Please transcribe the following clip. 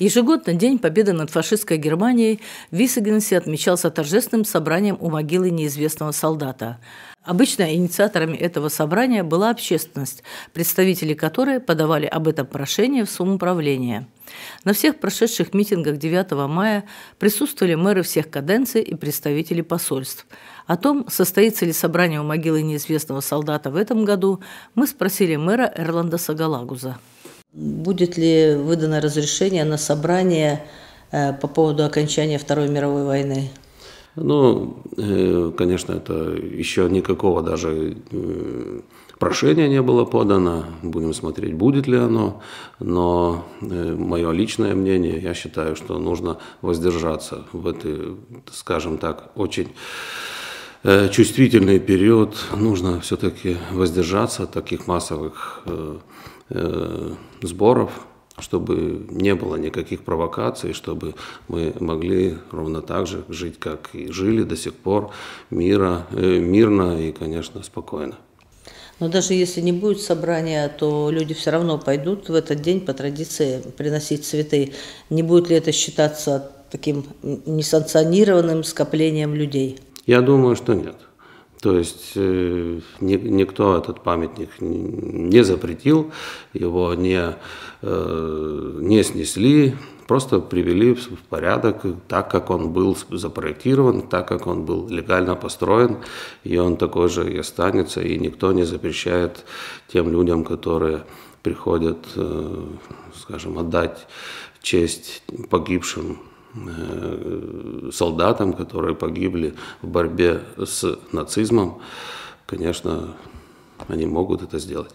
Ежегодно День Победы над фашистской Германией в Висагенсе отмечался торжественным собранием у могилы неизвестного солдата. Обычно инициаторами этого собрания была общественность, представители которой подавали об этом прошение в Сумуправление. На всех прошедших митингах 9 мая присутствовали мэры всех каденций и представители посольств. О том, состоится ли собрание у могилы неизвестного солдата в этом году, мы спросили мэра Эрланда Сагалагуза. Будет ли выдано разрешение на собрание э, по поводу окончания Второй мировой войны? Ну, э, конечно, это еще никакого даже э, прошения не было подано. Будем смотреть, будет ли оно. Но мое личное мнение, я считаю, что нужно воздержаться в этой, скажем так, очень чувствительный период. Нужно все-таки воздержаться от таких массовых Э, сборов, чтобы не было никаких провокаций, чтобы мы могли ровно так же жить, как и жили до сих пор, мира, э, мирно и, конечно, спокойно. Но даже если не будет собрания, то люди все равно пойдут в этот день по традиции приносить цветы. Не будет ли это считаться таким несанкционированным скоплением людей? Я думаю, что нет. То есть э, никто этот памятник не запретил, его не, э, не снесли, просто привели в порядок так, как он был запроектирован, так, как он был легально построен, и он такой же и останется, и никто не запрещает тем людям, которые приходят, э, скажем, отдать честь погибшим Э, солдатам, которые погибли в борьбе с нацизмом, конечно, они могут это сделать.